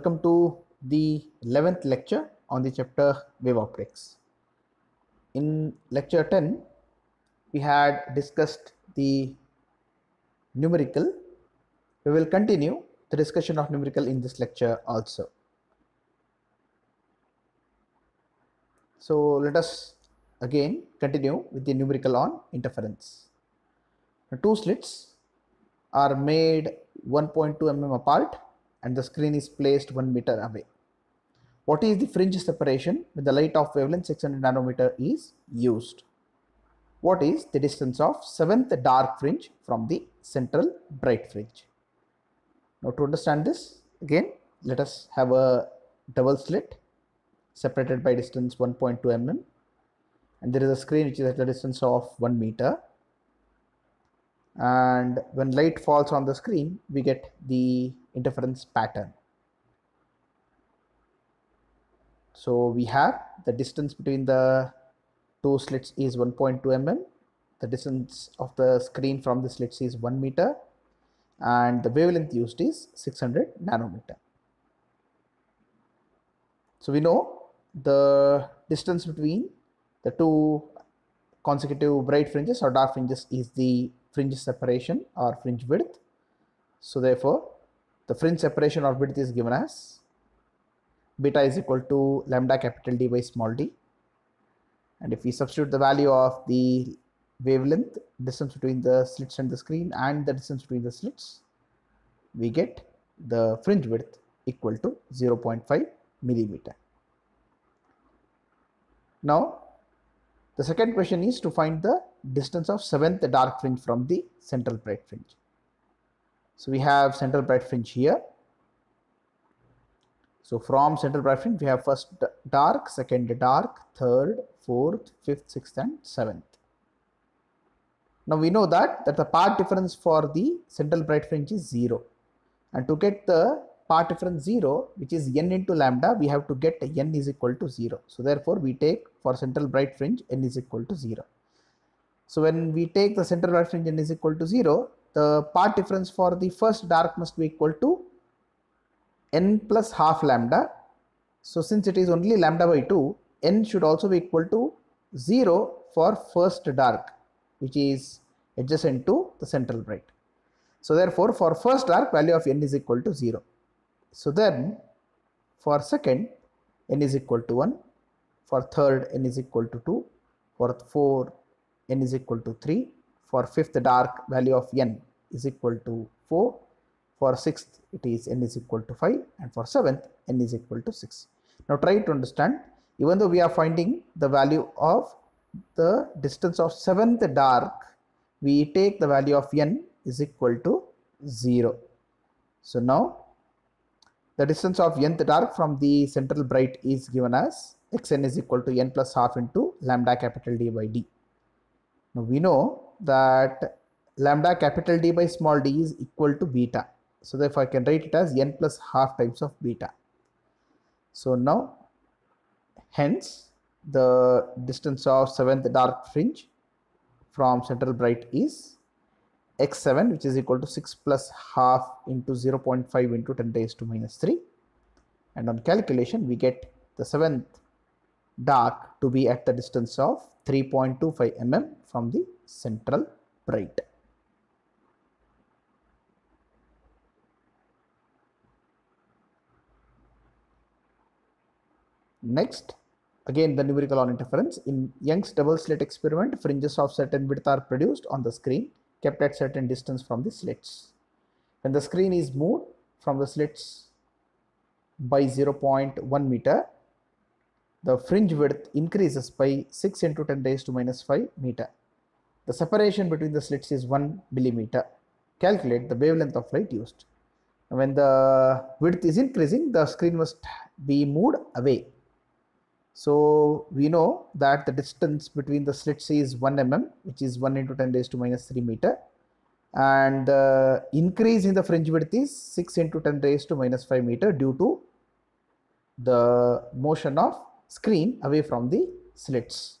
welcome to the 11th lecture on the chapter wave optics. In lecture 10, we had discussed the numerical. We will continue the discussion of numerical in this lecture also. So let us again continue with the numerical on interference. The two slits are made 1.2 mm apart and the screen is placed 1 meter away. What is the fringe separation when the light of wavelength 600 nanometer is used? What is the distance of 7th dark fringe from the central bright fringe? Now to understand this again let us have a double slit separated by distance 1.2 mm and there is a screen which is at the distance of 1 meter and when light falls on the screen we get the interference pattern. So we have the distance between the two slits is 1.2 mm. The distance of the screen from the slits is 1 meter and the wavelength used is 600 nanometer. So we know the distance between the two consecutive bright fringes or dark fringes is the fringe separation or fringe width. So therefore the fringe separation of width is given as beta is equal to lambda capital D by small d. And if we substitute the value of the wavelength, distance between the slits and the screen and the distance between the slits, we get the fringe width equal to 0.5 millimeter. Now, the second question is to find the distance of seventh dark fringe from the central bright fringe. So we have central bright fringe here. So from central bright fringe, we have first dark, second dark, third, fourth, fifth, sixth, and seventh. Now we know that that the part difference for the central bright fringe is zero, and to get the part difference 0 which is n into lambda we have to get n is equal to 0 so therefore we take for central bright fringe n is equal to 0 so when we take the central bright fringe n is equal to 0 the part difference for the first dark must be equal to n plus half lambda. So since it is only lambda by 2, n should also be equal to 0 for first dark which is adjacent to the central bright. So therefore for first dark value of n is equal to 0. So then for second n is equal to 1, for third n is equal to 2, for fourth n is equal to 3, for fifth dark value of n is equal to 4 for sixth it is n is equal to 5 and for seventh n is equal to 6 now try to understand even though we are finding the value of the distance of seventh dark we take the value of n is equal to 0 so now the distance of nth dark from the central bright is given as xn is equal to n plus half into lambda capital D by D. Now we know that lambda capital D by small d is equal to beta. So therefore I can write it as n plus half times of beta. So now hence the distance of 7th dark fringe from central bright is x7 which is equal to 6 plus half into 0 0.5 into 10 raised to minus 3 and on calculation we get the 7th dark to be at the distance of 3.25 mm from the central bright. Next, again the numerical on interference. In Young's double slit experiment, fringes of certain width are produced on the screen kept at certain distance from the slits. When the screen is moved from the slits by 0.1 meter, the fringe width increases by 6 into 10 raised to minus 5 meter. The separation between the slits is 1 millimeter. Calculate the wavelength of light used. When the width is increasing, the screen must be moved away. So we know that the distance between the slits is 1 mm, which is 1 into 10 raised to minus 3 meter. And the increase in the fringe width is 6 into 10 raised to minus 5 meter due to the motion of screen away from the slits.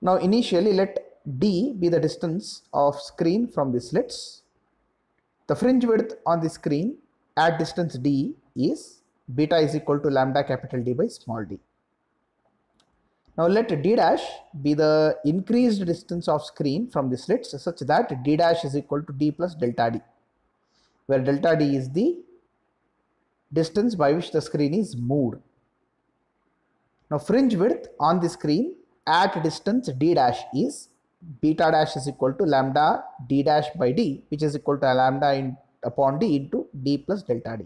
Now initially let D be the distance of screen from the slits. The fringe width on the screen at distance D is beta is equal to lambda capital D by small d. Now let D dash be the increased distance of screen from the slits such that D dash is equal to D plus delta D where delta D is the distance by which the screen is moved. Now fringe width on the screen at distance d dash is beta dash is equal to lambda d dash by d which is equal to lambda in, upon d into d plus delta d.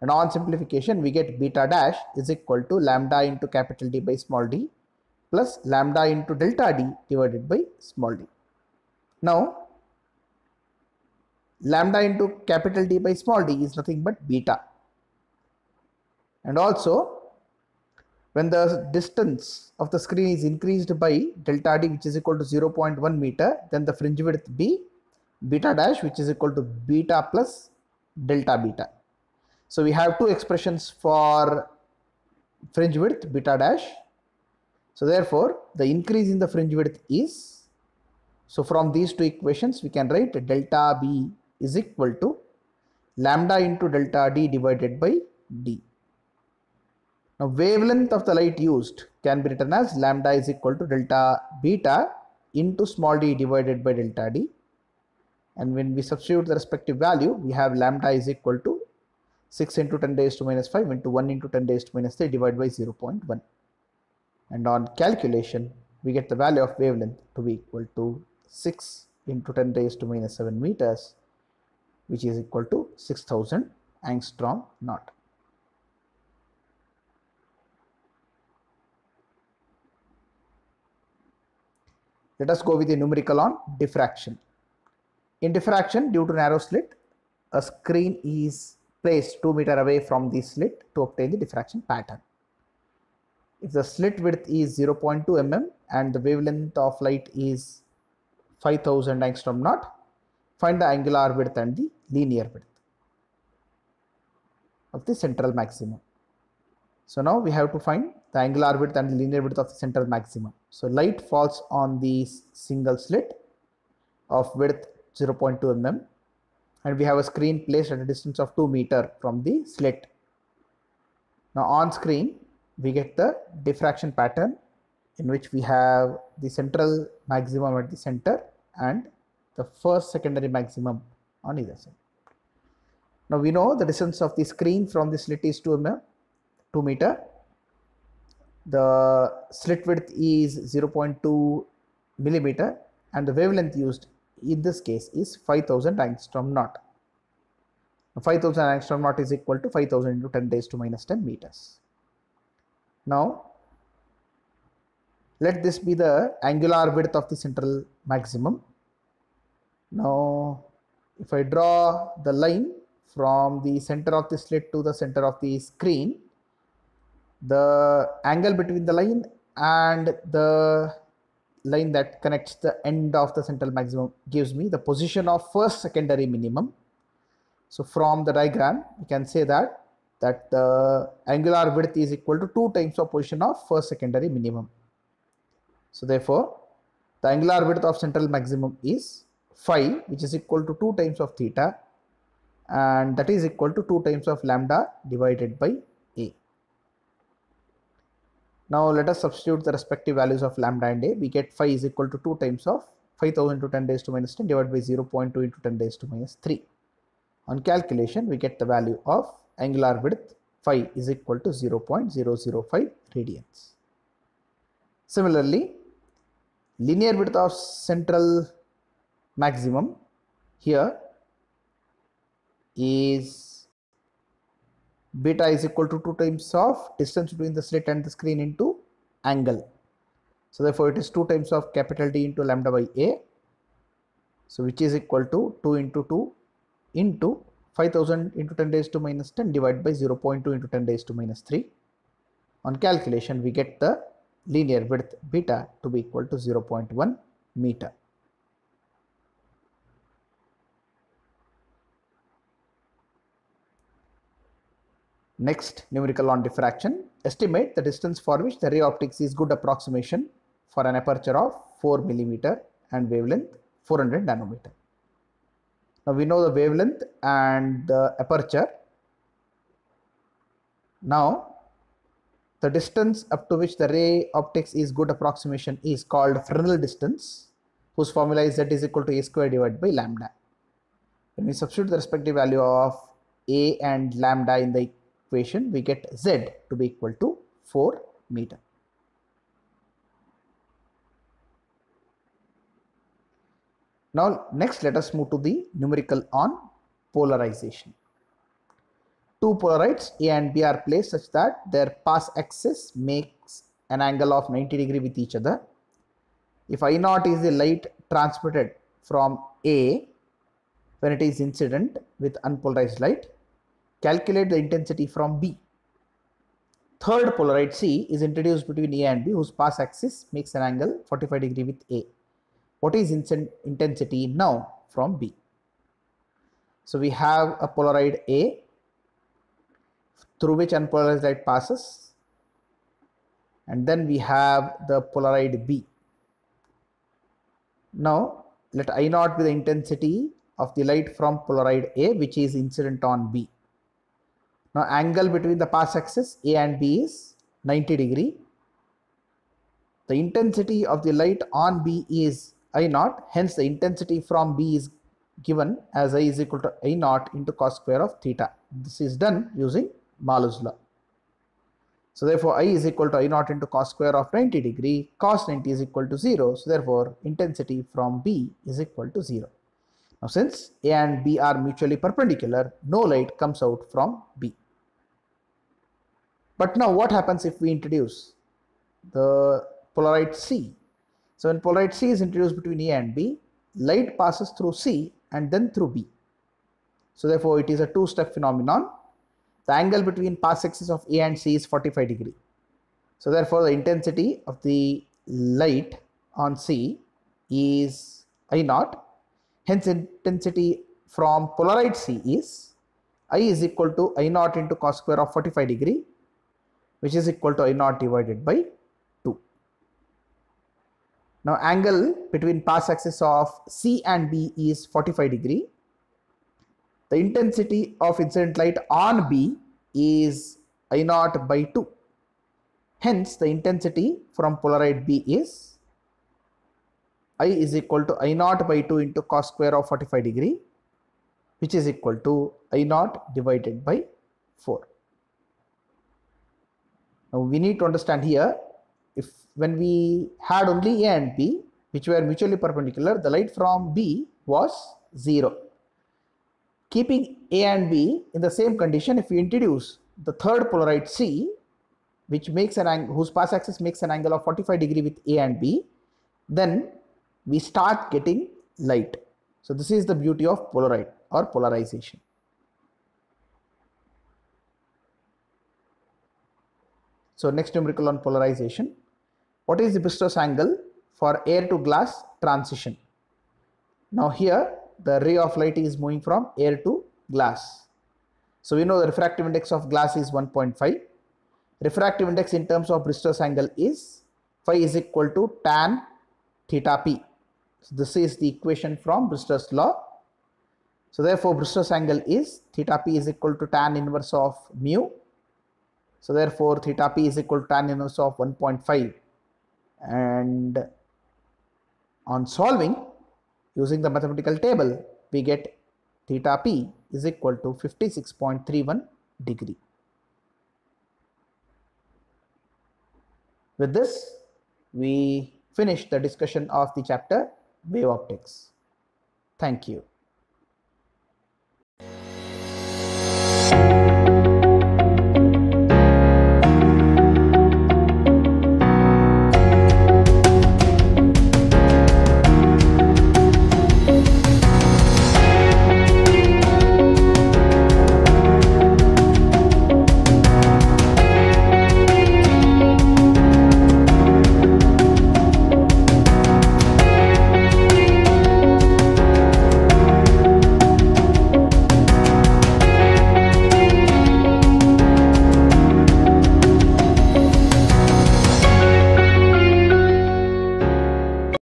And on simplification we get beta dash is equal to lambda into capital D by small d plus lambda into delta d divided by small d. Now lambda into capital D by small d is nothing but beta and also when the distance of the screen is increased by delta d which is equal to 0.1 meter then the fringe width b, beta dash which is equal to beta plus delta beta. So we have two expressions for fringe width beta dash. So therefore the increase in the fringe width is so from these two equations we can write delta b is equal to lambda into delta d divided by d. Now wavelength of the light used can be written as lambda is equal to delta beta into small d divided by delta d and when we substitute the respective value we have lambda is equal to 6 into 10 days to minus 5 into 1 into 10 days to minus 3 divided by 0.1 and on calculation we get the value of wavelength to be equal to 6 into 10 days to minus 7 meters which is equal to 6000 angstrom not. Let us go with the numerical on diffraction. In diffraction, due to narrow slit, a screen is placed 2 meter away from the slit to obtain the diffraction pattern. If the slit width is 0.2 mm and the wavelength of light is 5000 angstrom not find the angular width and the linear width of the central maximum. So now we have to find the angular width and the linear width of the center maximum. So light falls on the single slit of width 0.2 mm and we have a screen placed at a distance of 2 meter from the slit. Now on screen we get the diffraction pattern in which we have the central maximum at the center and the first secondary maximum on either side. Now we know the distance of the screen from the slit is 2 mm, 2 meter the slit width is 0.2 millimeter and the wavelength used in this case is 5000 angstrom knot. 5000 angstrom knot is equal to 5000 into 10 days to minus 10 meters. Now let this be the angular width of the central maximum. Now if I draw the line from the center of the slit to the center of the screen the angle between the line and the line that connects the end of the central maximum gives me the position of first secondary minimum. So from the diagram, we can say that that the angular width is equal to 2 times of position of first secondary minimum. So therefore, the angular width of central maximum is phi which is equal to 2 times of theta and that is equal to 2 times of lambda divided by now let us substitute the respective values of lambda and a. We get phi is equal to 2 times of 5000 to 10 days to minus 10 divided by 0 0.2 into 10 days to minus 3. On calculation, we get the value of angular width phi is equal to 0 0.005 radians. Similarly, linear width of central maximum here is beta is equal to 2 times of distance between the slit and the screen into angle. So therefore it is 2 times of capital D into lambda by A. So which is equal to 2 into 2 into 5000 into 10 raised to minus 10 divided by 0 0.2 into 10 raised to minus 3. On calculation we get the linear width beta to be equal to 0 0.1 meter. Next, numerical on diffraction. Estimate the distance for which the ray optics is good approximation for an aperture of 4 millimeter and wavelength 400 nanometer. Now we know the wavelength and the aperture. Now the distance up to which the ray optics is good approximation is called Fresnel distance whose formula is z is equal to a square divided by lambda. When we substitute the respective value of a and lambda in the equation we get z to be equal to 4 meter. Now next let us move to the numerical on polarization. Two polarites A and B are placed such that their pass axis makes an angle of 90 degree with each other. If I naught is the light transmitted from A when it is incident with unpolarized light Calculate the intensity from B. Third polaroid C is introduced between A and B whose pass axis makes an angle 45 degree with A. What is intensity now from B? So we have a polaroid A through which unpolarized light passes and then we have the polaroid B. Now let I naught be the intensity of the light from polaroid A which is incident on B. Now angle between the pass axis A and B is 90 degree. The intensity of the light on B is I naught. Hence the intensity from B is given as I is equal to I naught into cos square of theta. This is done using Malus law. So therefore I is equal to I naught into cos square of 90 degree. Cos 90 is equal to 0. So therefore intensity from B is equal to 0. Now since A and B are mutually perpendicular, no light comes out from B. But now what happens if we introduce the polaroid C? So when polaroid C is introduced between A and B, light passes through C and then through B. So therefore it is a two-step phenomenon. The angle between pass axis of A and C is 45 degree. So therefore the intensity of the light on C is I naught. Hence intensity from polarized C is I is equal to I naught into cos square of 45 degree which is equal to I naught divided by 2. Now angle between pass axis of C and B is 45 degree. The intensity of incident light on B is I naught by 2. Hence the intensity from polaroid B is I is equal to I naught by 2 into cos square of 45 degree which is equal to I naught divided by 4. Now we need to understand here if when we had only A and B which were mutually perpendicular the light from B was 0. Keeping A and B in the same condition if we introduce the third polaroid C which makes an angle whose pass axis makes an angle of 45 degree with A and B then we start getting light. So this is the beauty of polaroid or polarization. So next numerical on polarization. What is the Bistros angle for air to glass transition? Now here the ray of light is moving from air to glass. So we know the refractive index of glass is 1.5. Refractive index in terms of Bistros angle is phi is equal to tan theta p. So this is the equation from Brewster's law. So therefore Brewster's angle is theta p is equal to tan inverse of mu so therefore theta p is equal to tan inverse of 1.5 and on solving using the mathematical table we get theta p is equal to 56.31 degree. With this we finish the discussion of the chapter wave optics. Thank you.